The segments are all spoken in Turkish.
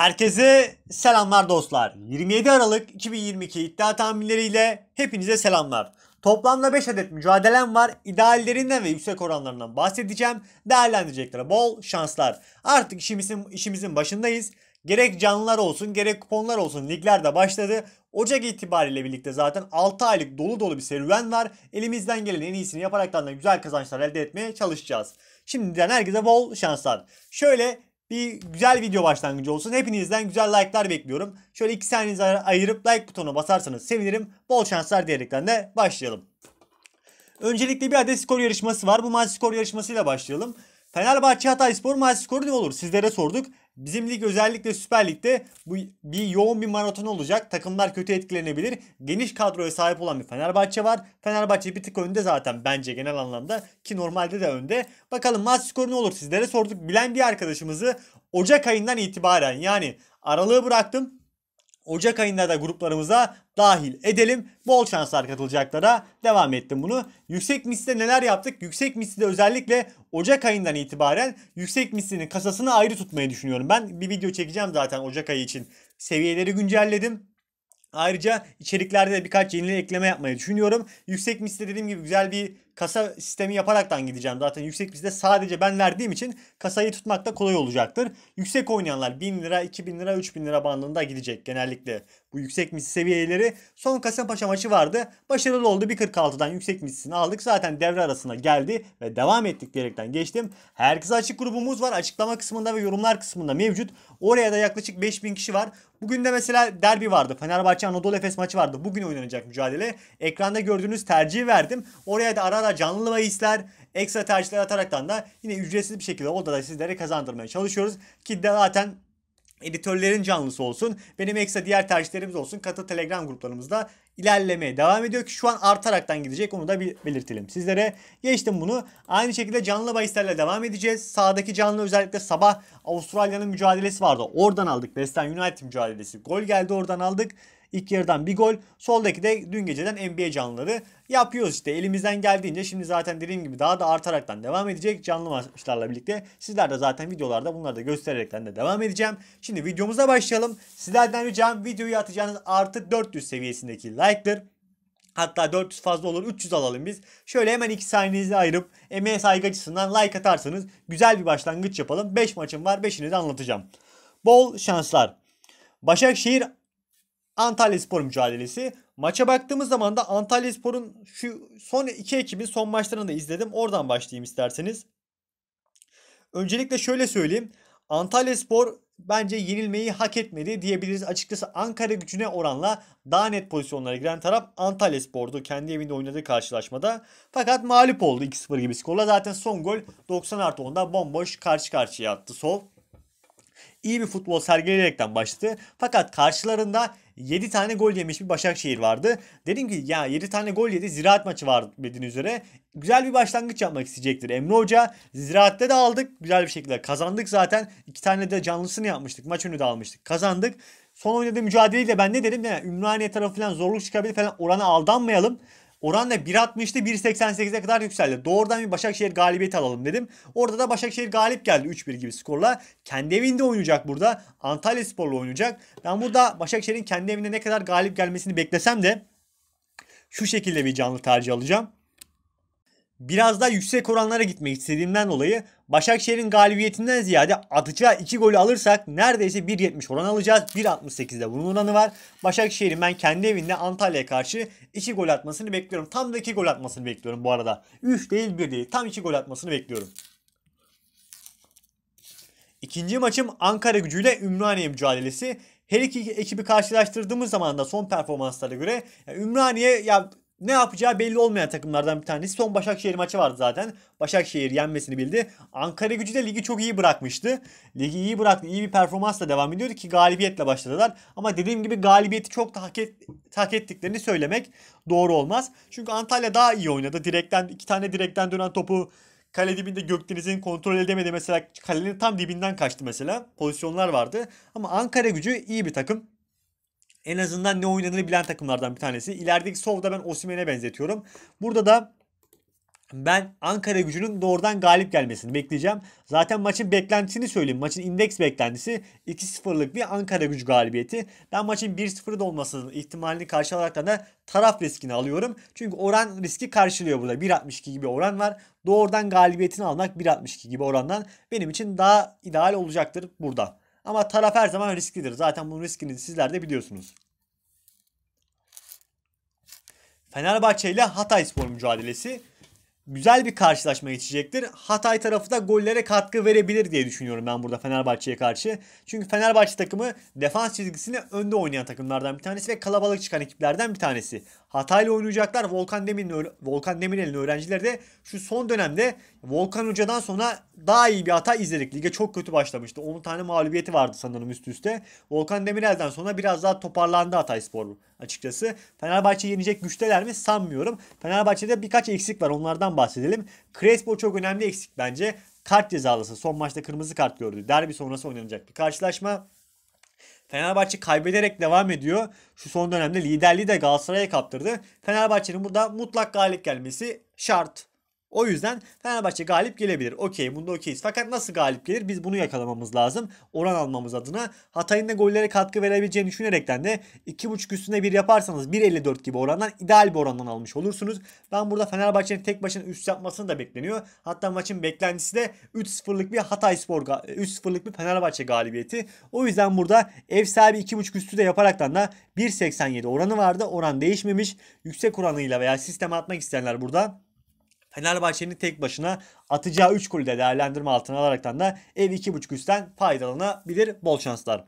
Herkese selamlar dostlar. 27 Aralık 2022 iddia tahminleriyle hepinize selamlar. Toplamda 5 adet mücadelem var. İdeallerinden ve yüksek oranlarından bahsedeceğim. Değerlendireceklere bol şanslar. Artık işimizin, işimizin başındayız. Gerek canlılar olsun gerek kuponlar olsun ligler de başladı. Ocak itibariyle birlikte zaten 6 aylık dolu dolu bir serüven var. Elimizden gelen en iyisini yaparaktan da güzel kazançlar elde etmeye çalışacağız. Şimdiden herkese bol şanslar. Şöyle bir güzel video başlangıcı olsun. Hepinizden güzel like'lar bekliyorum. Şöyle iki saniyenizi ayırıp like butonuna basarsanız sevinirim. Bol şanslar diyerekten de başlayalım. Öncelikle bir adet skor yarışması var. Bu maç skor yarışmasıyla başlayalım. Fenerbahçe Hatay Spor maçı skoru ne olur? Sizlere sorduk. Bizim lig özellikle Süper Lig'de bu bir yoğun bir maraton olacak. Takımlar kötü etkilenebilir. Geniş kadroya sahip olan bir Fenerbahçe var. Fenerbahçe bir tık önde zaten bence genel anlamda ki normalde de önde. Bakalım maç skoru ne olur sizlere sorduk. Bilen bir arkadaşımızı Ocak ayından itibaren yani aralığı bıraktım. Ocak ayında da gruplarımıza dahil edelim. Bol şanslar katılacaklara devam ettim bunu. Yüksek misli neler yaptık? Yüksek misli de özellikle Ocak ayından itibaren yüksek mislinin kasasını ayrı tutmayı düşünüyorum. Ben bir video çekeceğim zaten Ocak ayı için. Seviyeleri güncelledim. Ayrıca içeriklerde de birkaç yeni ekleme yapmayı düşünüyorum. Yüksek misli dediğim gibi güzel bir kasa sistemi yaparaktan gideceğim. Zaten yüksek bizde sadece ben verdiğim için kasayı tutmakta kolay olacaktır. Yüksek oynayanlar 1000 lira, 2000 lira, 3000 lira bandında gidecek genellikle. Bu yüksek misli seviyeleri son Kasımpaşa maçı vardı. Başarılı oldu. 1.46'dan yüksek mislisini aldık. Zaten devre arasına geldi ve devam ettik diyerekten geçtim. Herkese açık grubumuz var. Açıklama kısmında ve yorumlar kısmında mevcut. Oraya da yaklaşık 5000 kişi var. Bugün de mesela derbi vardı. Fenerbahçe Anadolu Efes maçı vardı. Bugün oynanacak mücadele. Ekranda gördüğünüz tercihi verdim. Oraya da ara ara kadar canlı bahisler, ekstra tercihler ataraktan da yine ücretsiz bir şekilde odada sizlere kazandırmaya çalışıyoruz. Ki de zaten editörlerin canlısı olsun. Benim ekstra diğer tercihlerimiz olsun. Katı Telegram gruplarımızda ilerlemeye devam ediyor ki şu an artaraktan gidecek onu da belirtelim sizlere. Geçtim bunu. Aynı şekilde canlı bahislerle devam edeceğiz. Sağdaki canlı özellikle sabah Avustralya'nın mücadelesi vardı. Oradan aldık. West Ham United mücadelesi. Gol geldi oradan aldık. İlk yarıdan bir gol. Soldaki de dün geceden NBA canlıları yapıyoruz işte. Elimizden geldiğince şimdi zaten dediğim gibi daha da artaraktan devam edecek canlı maçlarla birlikte. Sizler de zaten videolarda bunları da göstererekten de devam edeceğim. Şimdi videomuza başlayalım. Sizlerden ricam videoyu atacağınız artı 400 seviyesindeki like'dır. Hatta 400 fazla olur 300 alalım biz. Şöyle hemen 2 saniyenizi ayırıp emeğe saygı açısından like atarsanız güzel bir başlangıç yapalım. 5 maçım var 5'ini de anlatacağım. Bol şanslar. Başakşehir Antalya Spor mücadelesi. Maça baktığımız zaman da Antalya Spor'un şu son iki ekibin son maçlarını da izledim. Oradan başlayayım isterseniz. Öncelikle şöyle söyleyeyim. Antalya Spor bence yenilmeyi hak etmedi diyebiliriz. Açıkçası Ankara gücüne oranla daha net pozisyonlara giren taraf Antalya Spor'du. Kendi evinde oynadığı karşılaşmada. Fakat mağlup oldu 2-0 gibi skorla. Zaten son gol 90 artı 10'da bomboş karşı karşıya attı Sol. İyi bir futbol sergileyerekten başladı. Fakat karşılarında 7 tane gol yemiş bir Başakşehir vardı. Dedim ki ya 7 tane gol yedi ziraat maçı var dediğin üzere. Güzel bir başlangıç yapmak isteyecektir Emre Hoca. Ziraatte de aldık. Güzel bir şekilde kazandık zaten. 2 tane de canlısını yapmıştık. Maç önü de almıştık. Kazandık. Son oynadığı mücadeleyle ben ne dedim? Yani Ümraniye tarafı falan zorluk çıkabilir falan orana aldanmayalım. Oran da 1.60'tı 1.88'e kadar yükseldi. Doğrudan bir Başakşehir galibiyeti alalım dedim. Orada da Başakşehir galip geldi 3-1 gibi skorla. Kendi evinde oynayacak burada. Antalya Spor'la oynayacak. Ben burada Başakşehir'in kendi evinde ne kadar galip gelmesini beklesem de şu şekilde bir canlı tercih alacağım. Biraz daha yüksek oranlara gitmek istediğimden dolayı Başakşehir'in galibiyetinden ziyade atacağı 2 golü alırsak neredeyse 1.70 oran alacağız. 1.68'de bunun oranı var. Başakşehir'in ben kendi evinde Antalya'ya karşı 2 gol atmasını bekliyorum. Tam da 2 gol atmasını bekliyorum bu arada. 3 değil 1 değil. Tam 2 gol atmasını bekliyorum. İkinci maçım Ankara gücüyle Ümraniye mücadelesi. Her iki ekibi karşılaştırdığımız zaman da son performanslara göre yani Ümraniye ya ne yapacağı belli olmayan takımlardan bir tanesi. Son Başakşehir maçı vardı zaten. Başakşehir yenmesini bildi. Ankara gücü de ligi çok iyi bırakmıştı. Ligi iyi bıraktı. iyi bir performansla devam ediyordu ki galibiyetle başladılar. Ama dediğim gibi galibiyeti çok da hak, et, hak ettiklerini söylemek doğru olmaz. Çünkü Antalya daha iyi oynadı. Direkten iki tane direkten dönen topu kale dibinde Gökdeniz'in kontrol edemedi mesela kalenin tam dibinden kaçtı mesela. Pozisyonlar vardı. Ama Ankara gücü iyi bir takım en azından ne oynadığını bilen takımlardan bir tanesi. İlerideki Sov'da ben Osimen'e benzetiyorum. Burada da ben Ankara gücünün doğrudan galip gelmesini bekleyeceğim. Zaten maçın beklentisini söyleyeyim. Maçın indeks beklentisi 2-0'lık bir Ankara gücü galibiyeti. Ben maçın 1-0'da olmasının ihtimalini karşı olarak da taraf riskini alıyorum. Çünkü oran riski karşılıyor burada. 1.62 gibi oran var. Doğrudan galibiyetini almak 1.62 gibi orandan benim için daha ideal olacaktır burada. Ama taraf her zaman risklidir. Zaten bunun riskini sizler de biliyorsunuz. Fenerbahçe ile Hatay Spor mücadelesi güzel bir karşılaşma geçecektir. Hatay tarafı da gollere katkı verebilir diye düşünüyorum ben burada Fenerbahçe'ye karşı. Çünkü Fenerbahçe takımı defans çizgisini önde oynayan takımlardan bir tanesi ve kalabalık çıkan ekiplerden bir tanesi. Hatay'la oynayacaklar. Volkan Demirel'in Volkan Demirel'in öğrencileri de şu son dönemde Volkan Hoca'dan sonra daha iyi bir hata izledik. Lige çok kötü başlamıştı. 10 tane mağlubiyeti vardı sanırım üst üste. Volkan Demirel'den sonra biraz daha toparlandı Hatay Spor açıkçası. Fenerbahçe yenecek güçteler mi sanmıyorum. Fenerbahçe'de birkaç eksik var onlardan bahsedelim. Crespo çok önemli eksik bence. Kart cezalısı son maçta kırmızı kart gördü. Derbi sonrası oynanacak bir karşılaşma. Fenerbahçe kaybederek devam ediyor. Şu son dönemde liderliği de Galatasaray'a kaptırdı. Fenerbahçe'nin burada mutlak galip gelmesi şart. O yüzden Fenerbahçe galip gelebilir. Okey bunda okeyiz. Fakat nasıl galip gelir? Biz bunu yakalamamız lazım. Oran almamız adına. Hatay'ın da gollere katkı verebileceğini düşünerekten de 2.5 üstüne 1 yaparsanız 1.54 gibi orandan ideal bir orandan almış olursunuz. Ben burada Fenerbahçe'nin tek başına üst yapmasını da bekleniyor. Hatta maçın beklentisi de 3-0'lık bir Hatay Spor 3-0'lık bir Fenerbahçe galibiyeti. O yüzden burada ev sahibi 2.5 üstü de yaparaktan da 1.87 oranı vardı. Oran değişmemiş. Yüksek oranıyla veya sisteme atmak isteyenler burada Fenerbahçe'nin tek başına atacağı 3 golü de değerlendirme altına alaraktan da ev 2.5 üstten faydalanabilir. Bol şanslar.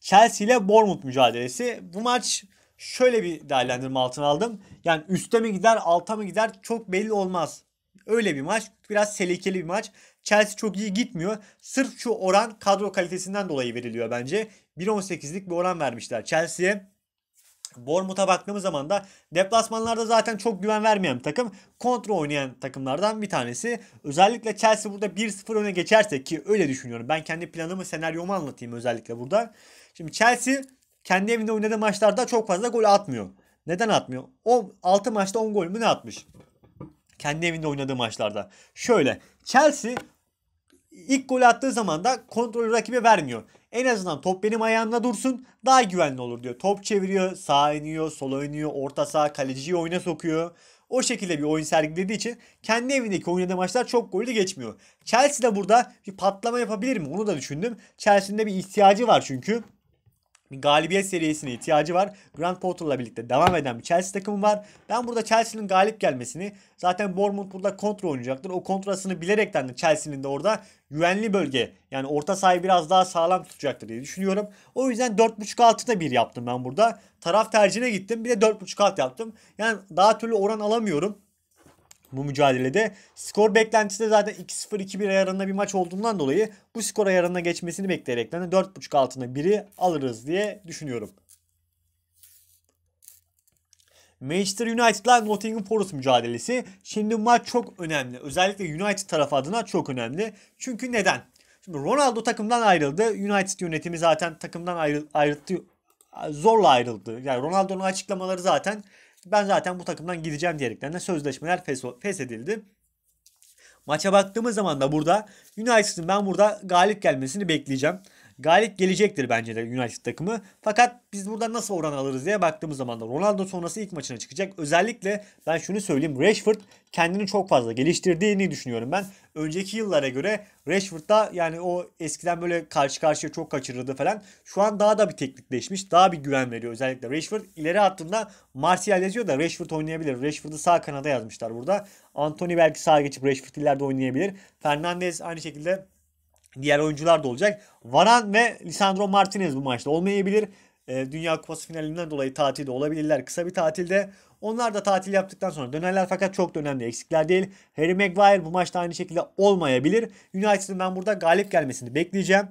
Chelsea ile Bournemouth mücadelesi. Bu maç şöyle bir değerlendirme altına aldım. Yani üste mi gider alta mı gider çok belli olmaz. Öyle bir maç. Biraz selekeli bir maç. Chelsea çok iyi gitmiyor. Sırf şu oran kadro kalitesinden dolayı veriliyor bence. 1.18'lik bir oran vermişler Chelsea'ye. Bournemouth'a baktığımız zaman da deplasmanlarda zaten çok güven vermeyen bir takım. Kontra oynayan takımlardan bir tanesi. Özellikle Chelsea burada 1-0 öne geçerse ki öyle düşünüyorum. Ben kendi planımı, senaryomu anlatayım özellikle burada. Şimdi Chelsea kendi evinde oynadığı maçlarda çok fazla gol atmıyor. Neden atmıyor? O 6 maçta 10 gol mü ne atmış? Kendi evinde oynadığı maçlarda. Şöyle Chelsea İlk gol attığı zaman da kontrolü rakibe vermiyor. En azından top benim ayağımda dursun daha güvenli olur diyor. Top çeviriyor, sağa iniyor, sola iniyor, orta saha kaleciyi oyuna sokuyor. O şekilde bir oyun sergilediği için kendi evindeki oynadığı maçlar çok golü geçmiyor. Chelsea de burada bir patlama yapabilir mi onu da düşündüm. Chelsea'nin de bir ihtiyacı var çünkü bir galibiyet serisine ihtiyacı var. Grand Potter'la birlikte devam eden bir Chelsea takımı var. Ben burada Chelsea'nin galip gelmesini zaten Bournemouth burada kontra oynayacaktır. O kontrasını bilerekten de Chelsea'nin de orada güvenli bölge yani orta sahayı biraz daha sağlam tutacaktır diye düşünüyorum. O yüzden 4.5 altına bir yaptım ben burada. Taraf tercihine gittim bir de 4.5 alt yaptım. Yani daha türlü oran alamıyorum bu mücadelede. Skor beklentisi de zaten 2-0-2-1 ayarında bir maç olduğundan dolayı bu skor ayarına geçmesini bekleyerekten 4.5 altına biri alırız diye düşünüyorum. Manchester United ile Nottingham Forest mücadelesi. Şimdi bu maç çok önemli. Özellikle United tarafı adına çok önemli. Çünkü neden? Şimdi Ronaldo takımdan ayrıldı. United yönetimi zaten takımdan ayrı, ayrıldı. Zorla ayrıldı. Yani Ronaldo'nun açıklamaları zaten ben zaten bu takımdan gideceğim diyereklerine sözleşmeler feshedildi. Maça baktığımız zaman da burada United'ın ben burada galip gelmesini bekleyeceğim galip gelecektir bence de United takımı. Fakat biz buradan nasıl oran alırız diye baktığımız zaman da Ronaldo sonrası ilk maçına çıkacak. Özellikle ben şunu söyleyeyim. Rashford kendini çok fazla geliştirdiğini düşünüyorum ben. Önceki yıllara göre Rashford da yani o eskiden böyle karşı karşıya çok kaçırırdı falan. Şu an daha da bir teknikleşmiş. Daha bir güven veriyor özellikle Rashford. ileri attığında Martial yazıyor da Rashford oynayabilir. Rashford'u sağ kanada yazmışlar burada. Anthony belki sağ geçip Rashford ileride oynayabilir. Fernandez aynı şekilde diğer oyuncular da olacak. Varan ve Lisandro Martinez bu maçta olmayabilir. E, Dünya Kupası finalinden dolayı tatilde olabilirler. Kısa bir tatilde. Onlar da tatil yaptıktan sonra dönerler fakat çok da önemli eksikler değil. Harry Maguire bu maçta aynı şekilde olmayabilir. United'ın ben burada galip gelmesini bekleyeceğim.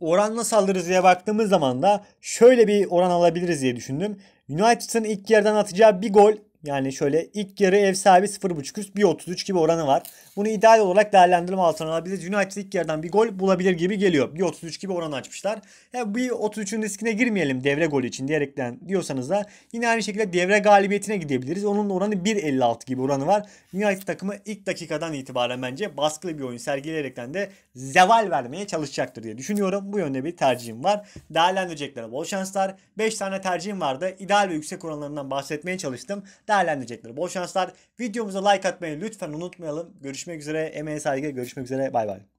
Oran nasıl alırız diye baktığımız zaman da şöyle bir oran alabiliriz diye düşündüm. United'ın ilk yerden atacağı bir gol yani şöyle ilk yarı ev sahibi 0.5 üst 1.33 gibi oranı var. Bunu ideal olarak değerlendirme altına alabiliriz. United ilk yarıdan bir gol bulabilir gibi geliyor. 1.33 gibi oranı açmışlar. Yani 1.33'ün riskine girmeyelim devre golü için diyerekten diyorsanız da yine aynı şekilde devre galibiyetine gidebiliriz. Onun oranı 1.56 gibi oranı var. United takımı ilk dakikadan itibaren bence baskılı bir oyun sergileyerekten de zeval vermeye çalışacaktır diye düşünüyorum. Bu yönde bir tercihim var. Değerlendireceklere bol şanslar. 5 tane tercihim vardı. İdeal ve yüksek oranlarından bahsetmeye çalıştım değerlendirecekler. Bol şanslar. Videomuza like atmayı lütfen unutmayalım. Görüşmek üzere. Emeğe saygı. Görüşmek üzere. Bay bay.